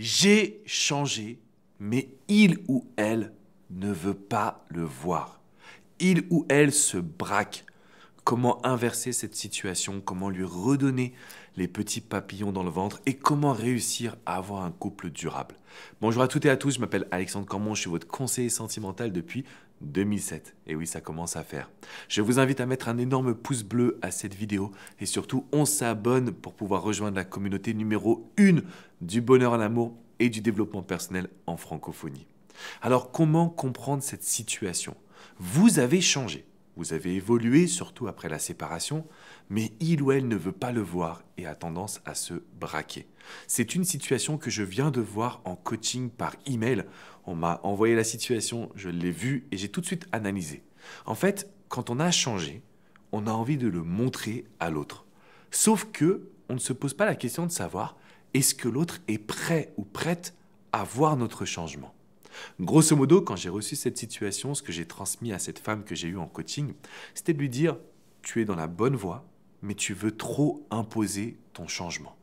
J'ai changé, mais il ou elle ne veut pas le voir. Il ou elle se braque. Comment inverser cette situation Comment lui redonner les petits papillons dans le ventre et comment réussir à avoir un couple durable Bonjour à toutes et à tous, je m'appelle Alexandre Cormon, je suis votre conseiller sentimental depuis 2007. Et oui, ça commence à faire. Je vous invite à mettre un énorme pouce bleu à cette vidéo et surtout on s'abonne pour pouvoir rejoindre la communauté numéro 1 du bonheur à l'amour et du développement personnel en francophonie. Alors comment comprendre cette situation Vous avez changé. Vous avez évolué, surtout après la séparation, mais il ou elle ne veut pas le voir et a tendance à se braquer. C'est une situation que je viens de voir en coaching par email. On m'a envoyé la situation, je l'ai vue et j'ai tout de suite analysé. En fait, quand on a changé, on a envie de le montrer à l'autre. Sauf que on ne se pose pas la question de savoir est-ce que l'autre est prêt ou prête à voir notre changement. Grosso modo, quand j'ai reçu cette situation, ce que j'ai transmis à cette femme que j'ai eue en coaching, c'était de lui dire, tu es dans la bonne voie, mais tu veux trop imposer ton changement.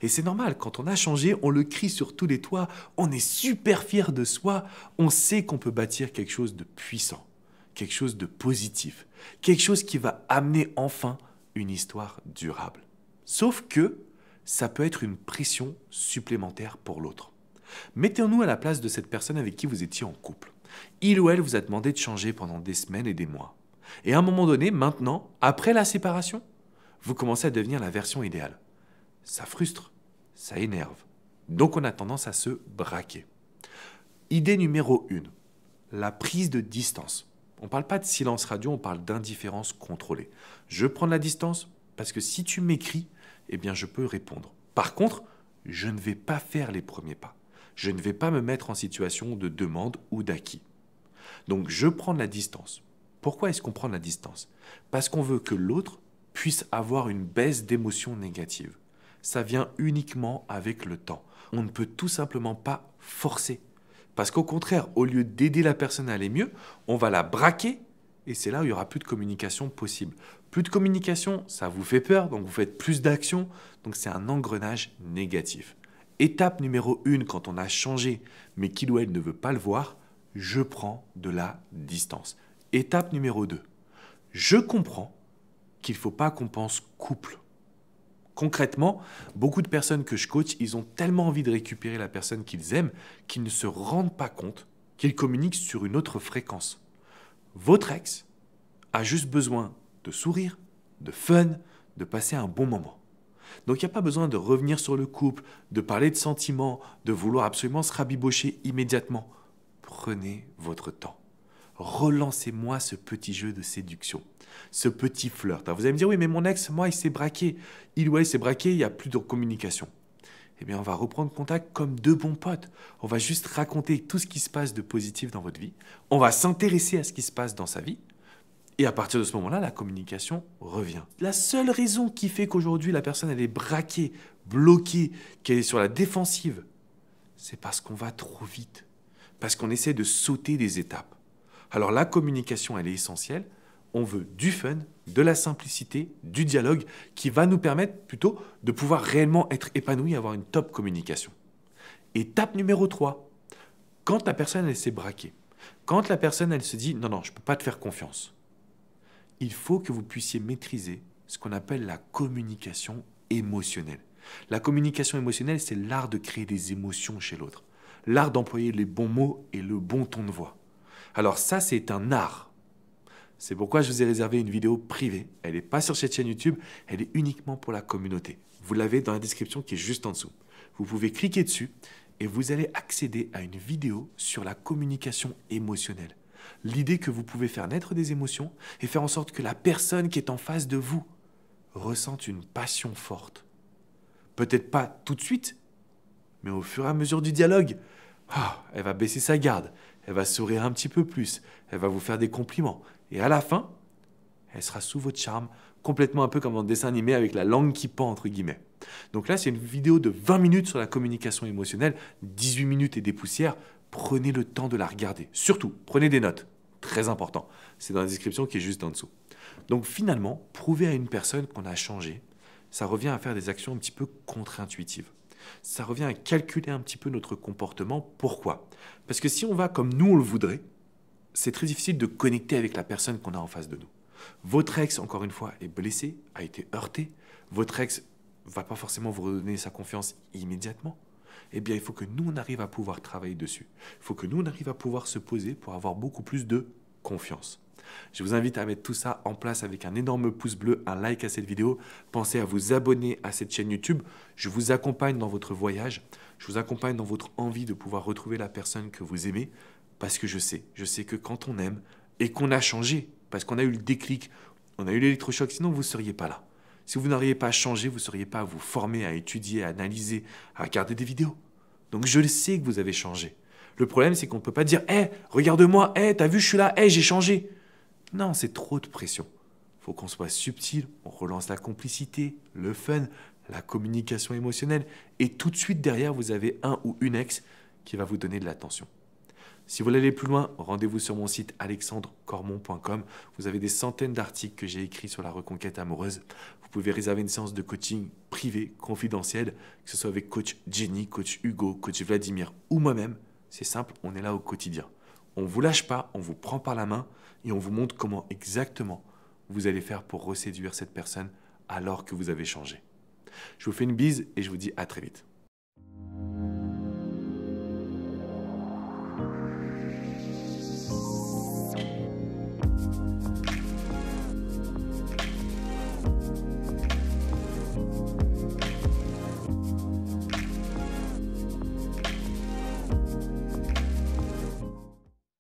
Et c'est normal, quand on a changé, on le crie sur tous les toits, on est super fier de soi, on sait qu'on peut bâtir quelque chose de puissant, quelque chose de positif, quelque chose qui va amener enfin une histoire durable. Sauf que ça peut être une pression supplémentaire pour l'autre mettez nous à la place de cette personne avec qui vous étiez en couple. Il ou elle vous a demandé de changer pendant des semaines et des mois. Et à un moment donné, maintenant, après la séparation, vous commencez à devenir la version idéale. Ça frustre, ça énerve. Donc on a tendance à se braquer. Idée numéro 1, la prise de distance. On ne parle pas de silence radio, on parle d'indifférence contrôlée. Je prends de la distance parce que si tu m'écris, eh bien je peux répondre. Par contre, je ne vais pas faire les premiers pas je ne vais pas me mettre en situation de demande ou d'acquis. Donc je prends de la distance. Pourquoi est-ce qu'on prend de la distance Parce qu'on veut que l'autre puisse avoir une baisse d'émotions négatives. Ça vient uniquement avec le temps. On ne peut tout simplement pas forcer. Parce qu'au contraire, au lieu d'aider la personne à aller mieux, on va la braquer et c'est là où il n'y aura plus de communication possible. Plus de communication, ça vous fait peur, donc vous faites plus d'actions, donc c'est un engrenage négatif. Étape numéro 1, quand on a changé, mais qu'il ou elle ne veut pas le voir, je prends de la distance. Étape numéro 2, je comprends qu'il ne faut pas qu'on pense couple. Concrètement, beaucoup de personnes que je coach, ils ont tellement envie de récupérer la personne qu'ils aiment qu'ils ne se rendent pas compte qu'ils communiquent sur une autre fréquence. Votre ex a juste besoin de sourire, de fun, de passer un bon moment. Donc il n'y a pas besoin de revenir sur le couple, de parler de sentiments, de vouloir absolument se rabibocher immédiatement. Prenez votre temps. Relancez-moi ce petit jeu de séduction, ce petit flirt. vous allez me dire, oui, mais mon ex, moi, il s'est braqué. Il ou elle s'est braqué, il n'y a plus de communication. Eh bien, on va reprendre contact comme deux bons potes. On va juste raconter tout ce qui se passe de positif dans votre vie. On va s'intéresser à ce qui se passe dans sa vie. Et à partir de ce moment-là, la communication revient. La seule raison qui fait qu'aujourd'hui la personne elle est braquée, bloquée, qu'elle est sur la défensive, c'est parce qu'on va trop vite, parce qu'on essaie de sauter des étapes. Alors la communication, elle est essentielle. On veut du fun, de la simplicité, du dialogue qui va nous permettre plutôt de pouvoir réellement être épanoui, avoir une top communication. Étape numéro 3. Quand la personne elle s'est braquée, quand la personne elle se dit non non, je peux pas te faire confiance il faut que vous puissiez maîtriser ce qu'on appelle la communication émotionnelle. La communication émotionnelle, c'est l'art de créer des émotions chez l'autre, l'art d'employer les bons mots et le bon ton de voix. Alors ça, c'est un art. C'est pourquoi je vous ai réservé une vidéo privée. Elle n'est pas sur cette chaîne YouTube, elle est uniquement pour la communauté. Vous l'avez dans la description qui est juste en dessous. Vous pouvez cliquer dessus et vous allez accéder à une vidéo sur la communication émotionnelle l'idée que vous pouvez faire naître des émotions et faire en sorte que la personne qui est en face de vous ressente une passion forte. Peut-être pas tout de suite, mais au fur et à mesure du dialogue, ah, elle va baisser sa garde, elle va sourire un petit peu plus, elle va vous faire des compliments, et à la fin, elle sera sous votre charme, complètement un peu comme un dessin animé avec la langue qui pend, entre guillemets. Donc là, c'est une vidéo de 20 minutes sur la communication émotionnelle, 18 minutes et des poussières. Prenez le temps de la regarder. Surtout, prenez des notes. Très important. C'est dans la description qui est juste en dessous. Donc finalement, prouver à une personne qu'on a changé, ça revient à faire des actions un petit peu contre-intuitives. Ça revient à calculer un petit peu notre comportement. Pourquoi Parce que si on va comme nous on le voudrait, c'est très difficile de connecter avec la personne qu'on a en face de nous. Votre ex, encore une fois, est blessé, a été heurté. Votre ex va pas forcément vous redonner sa confiance immédiatement. Eh bien, il faut que nous, on arrive à pouvoir travailler dessus. Il faut que nous, on arrive à pouvoir se poser pour avoir beaucoup plus de confiance. Je vous invite à mettre tout ça en place avec un énorme pouce bleu, un like à cette vidéo. Pensez à vous abonner à cette chaîne YouTube. Je vous accompagne dans votre voyage. Je vous accompagne dans votre envie de pouvoir retrouver la personne que vous aimez. Parce que je sais, je sais que quand on aime et qu'on a changé, parce qu'on a eu le déclic, on a eu l'électrochoc, sinon vous ne seriez pas là. Si vous n'auriez pas à changer, vous ne seriez pas à vous former, à étudier, à analyser, à regarder des vidéos. Donc je le sais que vous avez changé. Le problème, c'est qu'on ne peut pas dire Hé, regarde-moi, hé, t'as vu, je suis là, hé, j'ai changé. Non, c'est trop de pression. Faut qu'on soit subtil, on relance la complicité, le fun, la communication émotionnelle, et tout de suite derrière, vous avez un ou une ex qui va vous donner de l'attention. Si vous voulez aller plus loin, rendez-vous sur mon site alexandrecormon.com. Vous avez des centaines d'articles que j'ai écrits sur la reconquête amoureuse. Vous pouvez réserver une séance de coaching privée, confidentielle, que ce soit avec coach Jenny, coach Hugo, coach Vladimir ou moi-même. C'est simple, on est là au quotidien. On ne vous lâche pas, on vous prend par la main et on vous montre comment exactement vous allez faire pour reséduire cette personne alors que vous avez changé. Je vous fais une bise et je vous dis à très vite.